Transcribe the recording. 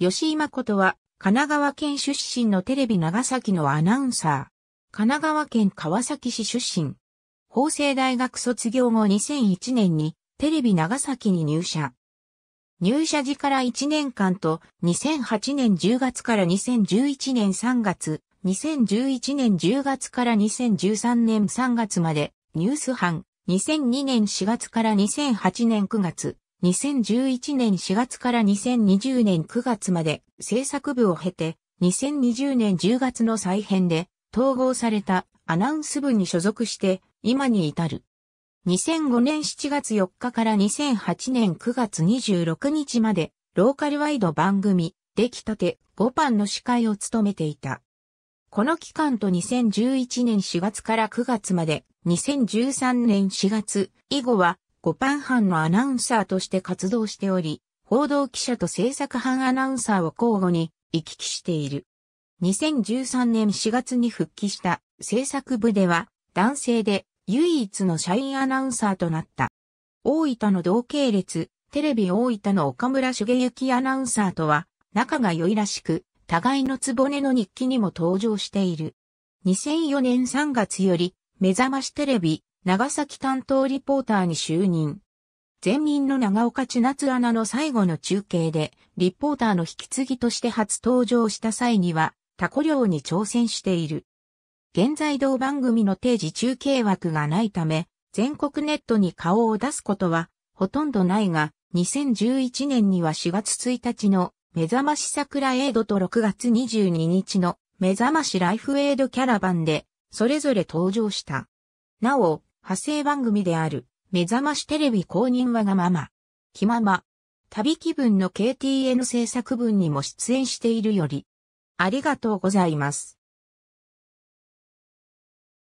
吉井誠は、神奈川県出身のテレビ長崎のアナウンサー。神奈川県川崎市出身。法政大学卒業後2001年にテレビ長崎に入社。入社時から1年間と2008年10月から2011年3月、2011年10月から2013年3月までニュース班、2002年4月から2008年9月、2011年4月から2020年9月まで制作部を経て、2020年10月の再編で統合されたアナウンス部に所属して今に至る。2005年7月4日から2008年9月26日までローカルワイド番組できたて5班の司会を務めていた。この期間と2011年4月から9月まで2013年4月以後はンハ班のアナウンサーとして活動しており、報道記者と制作班アナウンサーを交互に行き来している。2013年4月に復帰した制作部では男性で唯一の社員アナウンサーとなった。大分の同系列、テレビ大分の岡村茂之アナウンサーとは仲が良いらしく、互いのつぼねの日記にも登場している。2004年3月より目覚ましテレビ、長崎担当リポーターに就任。前任の長岡千夏アナの最後の中継で、リポーターの引き継ぎとして初登場した際には、タコ漁に挑戦している。現在同番組の定時中継枠がないため、全国ネットに顔を出すことは、ほとんどないが、2011年には4月1日の目覚まし桜エイドと6月22日の目覚ましライフエイドキャラバンで、それぞれ登場した。なお、派生番組である、目覚ましテレビ公認わがまま、気まま、旅気分の KTN 制作分にも出演しているより、ありがとうございます。